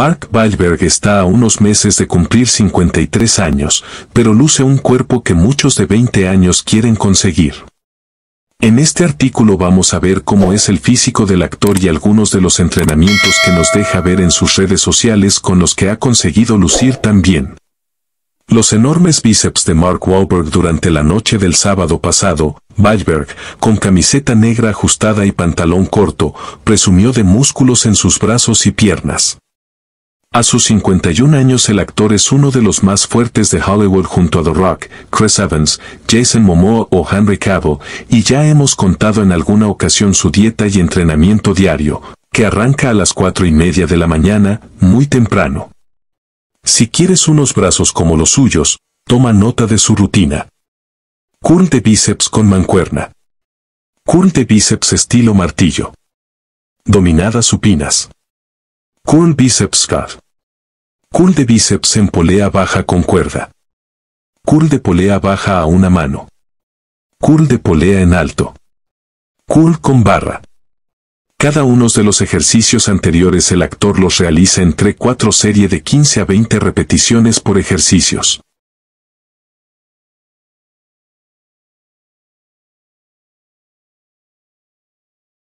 Mark Wahlberg está a unos meses de cumplir 53 años, pero luce un cuerpo que muchos de 20 años quieren conseguir. En este artículo vamos a ver cómo es el físico del actor y algunos de los entrenamientos que nos deja ver en sus redes sociales con los que ha conseguido lucir tan bien. Los enormes bíceps de Mark Wahlberg durante la noche del sábado pasado, Wahlberg, con camiseta negra ajustada y pantalón corto, presumió de músculos en sus brazos y piernas. A sus 51 años el actor es uno de los más fuertes de Hollywood junto a The Rock, Chris Evans, Jason Momoa o Henry Cavill, y ya hemos contado en alguna ocasión su dieta y entrenamiento diario, que arranca a las 4 y media de la mañana, muy temprano. Si quieres unos brazos como los suyos, toma nota de su rutina. Curl de bíceps con mancuerna. Curl de bíceps estilo martillo. Dominadas supinas. Curl Biceps cut. Curl de bíceps en polea baja con cuerda. Curl de polea baja a una mano. Curl de polea en alto. Curl con barra. Cada uno de los ejercicios anteriores el actor los realiza entre cuatro serie de 15 a 20 repeticiones por ejercicios.